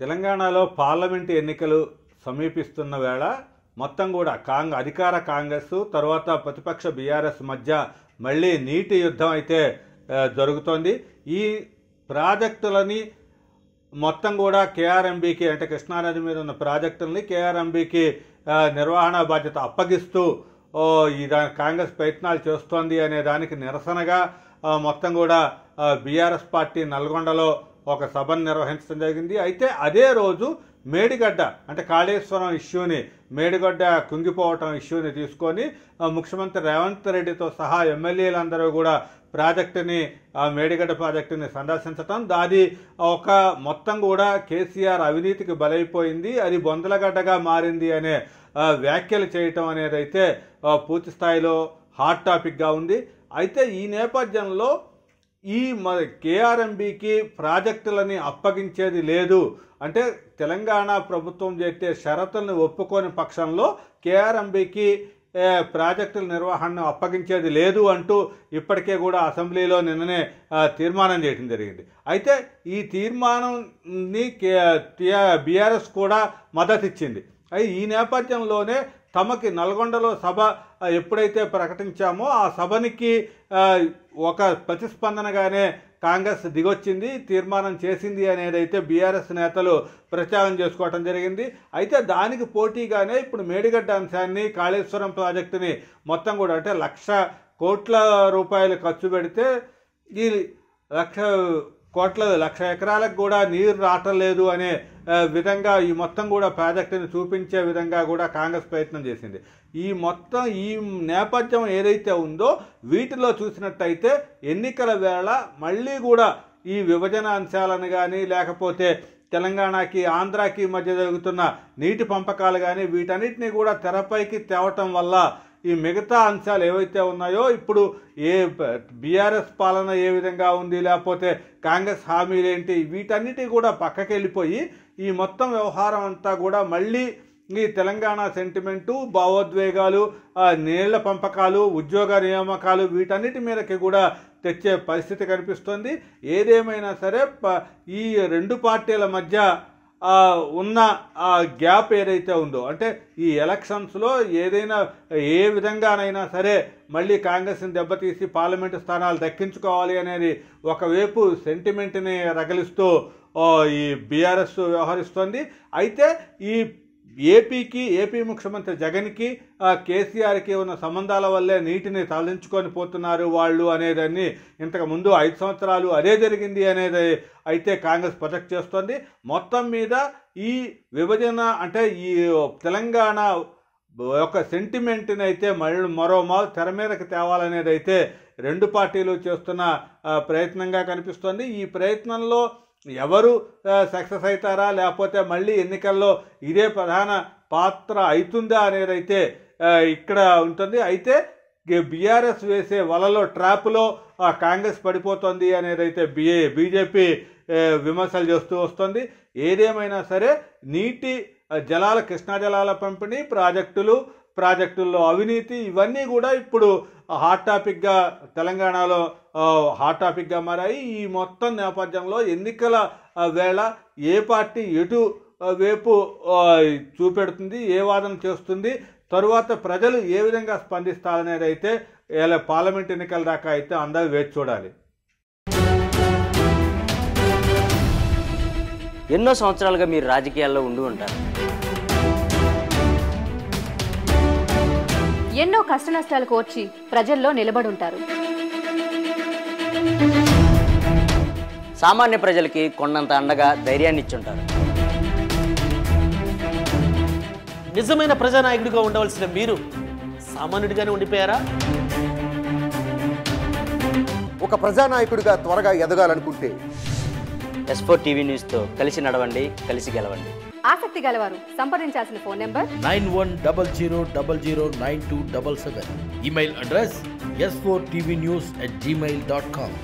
తెలంగాణలో పార్లమెంటు ఎన్నికలు సమీపిస్తున్న వేళ మొత్తం కూడా కాంగ్ అధికార కాంగ్రెస్ తర్వాత ప్రతిపక్ష బీఆర్ఎస్ మధ్య మళ్ళీ నీటి యుద్ధం అయితే జరుగుతోంది ఈ ప్రాజెక్టులని మొత్తం కూడా కేఆర్ఎంబీకి అంటే కృష్ణానది మీద ఉన్న ప్రాజెక్టులని కేఆర్ఎంబీకి నిర్వహణ బాధ్యత అప్పగిస్తూ ఈ కాంగ్రెస్ ప్రయత్నాలు చేస్తోంది అనే దానికి నిరసనగా మొత్తం కూడా బీఆర్ఎస్ పార్టీ నల్గొండలో ఒక సభను నిర్వహించడం జరిగింది అయితే అదే రోజు మేడిగడ్డ అంటే కాళేశ్వరం ఇష్యూని మేడిగడ్డ కుంగిపోవటం ఇష్యూని తీసుకొని ముఖ్యమంత్రి రేవంత్ రెడ్డితో సహా ఎమ్మెల్యేలందరూ కూడా ప్రాజెక్టుని మేడిగడ్డ ప్రాజెక్టుని సందర్శించటం దాది ఒక మొత్తం కూడా కేసీఆర్ అవినీతికి బలైపోయింది అది బొందలగడ్డగా మారింది అనే వ్యాఖ్యలు చేయటం అనేది అయితే పూర్తి స్థాయిలో హాట్ టాపిక్గా ఉంది అయితే ఈ నేపథ్యంలో ఈ మరి కేఆర్ఎంబికి ప్రాజెక్టులని అప్పగించేది లేదు అంటే తెలంగాణ ప్రభుత్వం చేసే షరతులను ఒప్పుకోని పక్షంలో కేఆర్ఎంబికి ప్రాజెక్టుల నిర్వహణను అప్పగించేది లేదు అంటూ ఇప్పటికే కూడా అసెంబ్లీలో నిన్ననే తీర్మానం చేయడం జరిగింది అయితే ఈ తీర్మానంని బీఆర్ఎస్ కూడా మద్దతిచ్చింది అయితే ఈ నేపథ్యంలోనే తమకి నల్గొండలో సభ ఎప్పుడైతే ప్రకటించామో ఆ సభనికి ఒక ప్రతిస్పందనగానే కాంగ్రెస్ దిగొచ్చింది తీర్మానం చేసింది అనేది అయితే బీఆర్ఎస్ నేతలు ప్రచారం చేసుకోవటం జరిగింది అయితే దానికి పోటీగానే ఇప్పుడు మేడిగడ్డ అంశాన్ని కాళేశ్వరం ప్రాజెక్టుని మొత్తం కూడా అంటే లక్ష కోట్ల రూపాయలు ఖర్చు పెడితే ఈ లక్ష కోట్ల లక్ష ఎకరాలకు కూడా నీరు రావటం లేదు అనే విధంగా ఈ మొత్తం కూడా ప్రాజెక్టుని చూపించే విధంగా కూడా కాంగ్రెస్ ప్రయత్నం చేసింది ఈ మొత్తం ఈ నేపథ్యం ఏదైతే ఉందో వీటిలో చూసినట్టయితే ఎన్నికల వేళ మళ్ళీ కూడా ఈ విభజన అంశాలను కానీ లేకపోతే తెలంగాణకి ఆంధ్రాకి మధ్య జరుగుతున్న నీటి పంపకాలు కానీ వీటన్నిటిని కూడా తెరపైకి తేవటం వల్ల ఈ మిగతా అంశాలు ఏవైతే ఉన్నాయో ఇప్పుడు ఏ బీఆర్ఎస్ పాలన ఏ విధంగా ఉంది లేకపోతే కాంగ్రెస్ హామీలు ఏంటి వీటన్నిటి కూడా పక్కకి వెళ్ళిపోయి ఈ మొత్తం వ్యవహారం అంతా కూడా మళ్ళీ ఈ తెలంగాణ సెంటిమెంటు భావోద్వేగాలు నీళ్ల పంపకాలు ఉద్యోగ నియామకాలు వీటన్నిటి మీదకి కూడా తెచ్చే పరిస్థితి కనిపిస్తుంది ఏదేమైనా సరే ఈ రెండు పార్టీల మధ్య ఉన్న ఆ గ్యాప్ ఏదైతే ఉందో అంటే ఈ ఎలక్షన్స్లో ఏదైనా ఏ విధంగానైనా సరే మళ్ళీ కాంగ్రెస్ని దెబ్బతీసి పార్లమెంటు స్థానాలు దక్కించుకోవాలి అనేది ఒకవైపు సెంటిమెంట్ని రగలిస్తూ ఈ బీఆర్ఎస్ వ్యవహరిస్తోంది అయితే ఈ ఏపీకి ఏపీ ముఖ్యమంత్రి జగన్కి కేసీఆర్కి ఉన్న సంబంధాల వల్లే నీటిని తరలించుకొని పోతున్నారు వాళ్ళు అనేదాన్ని ముందు ఐదు సంవత్సరాలు అదే జరిగింది అనేది అయితే కాంగ్రెస్ ప్రొజెక్ట్ చేస్తోంది మొత్తం మీద ఈ విభజన అంటే ఈ తెలంగాణ ఒక సెంటిమెంట్ని అయితే మళ్ళీ మరో మాల్ తెర మీదకి తేవాలనేది అయితే రెండు పార్టీలు చేస్తున్న ప్రయత్నంగా కనిపిస్తోంది ఈ ప్రయత్నంలో ఎవరు సక్సెస్ అవుతారా లేకపోతే మళ్ళీ ఎన్నికల్లో ఇదే ప్రధాన పాత్ర అవుతుందా అనేదైతే ఇక్కడ ఉంటుంది అయితే బీఆర్ఎస్ వేసే వలలో ట్రాప్లో కాంగ్రెస్ పడిపోతుంది అనేదైతే బిఏ బీజేపీ విమర్శలు చేస్తూ వస్తుంది ఏదేమైనా సరే నీటి జలాల కృష్ణా జలాల పంపిణీ ప్రాజెక్టులు ప్రాజెక్టుల్లో అవినీతి ఇవన్నీ కూడా ఇప్పుడు హాట్ టాపిక్గా తెలంగాణలో హాట్ టాపిక్గా మారాయి ఈ మొత్తం నేపథ్యంలో ఎన్నికల వేళ ఏ పార్టీ ఎటు వైపు చూపెడుతుంది ఏ వాదన చేస్తుంది తరువాత ప్రజలు ఏ విధంగా స్పందిస్తారనేది అయితే ఇలా పార్లమెంట్ ఎన్నికల దాకా అయితే అందరూ వేచి చూడాలి ఎన్నో సంవత్సరాలుగా మీరు రాజకీయాల్లో ఉండి ఉంటారు ఎన్నో కష్ట నష్టాలకు కోర్చి ప్రజల్లో నిలబడుంటారు సామాన్య ప్రజలకి కొండంత అండగా ధైర్యాన్ని ఇచ్చుంటారు నిజమైన ప్రజానాయకుడిగా ఉండవలసిన మీరు సామాన్యుడిగానే ఉండిపోయారా ఒక ప్రజానాయకుడిగా త్వరగా ఎదగాలనుకుంటే ఎస్ఫోర్ టీవీ న్యూస్తో కలిసి నడవండి కలిసి గెలవండి ఆసక్తి గలవారు సంప్రదించాల్సిన phone number nine one double zero double zero nine two double seven email address S four TV news at Gmail dot com